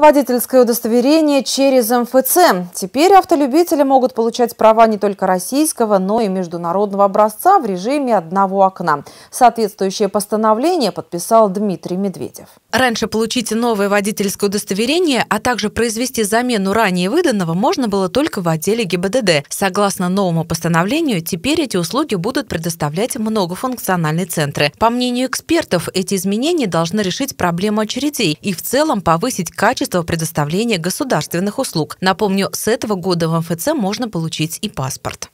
Водительское удостоверение через МФЦ. Теперь автолюбители могут получать права не только российского, но и международного образца в режиме одного окна. Соответствующее постановление подписал Дмитрий Медведев. Раньше получить новое водительское удостоверение, а также произвести замену ранее выданного можно было только в отделе ГИБДД. Согласно новому постановлению, теперь эти услуги будут предоставлять многофункциональные центры. По мнению экспертов, эти изменения должны решить проблему очередей и в целом повысить качество предоставления государственных услуг. Напомню, с этого года в МФЦ можно получить и паспорт.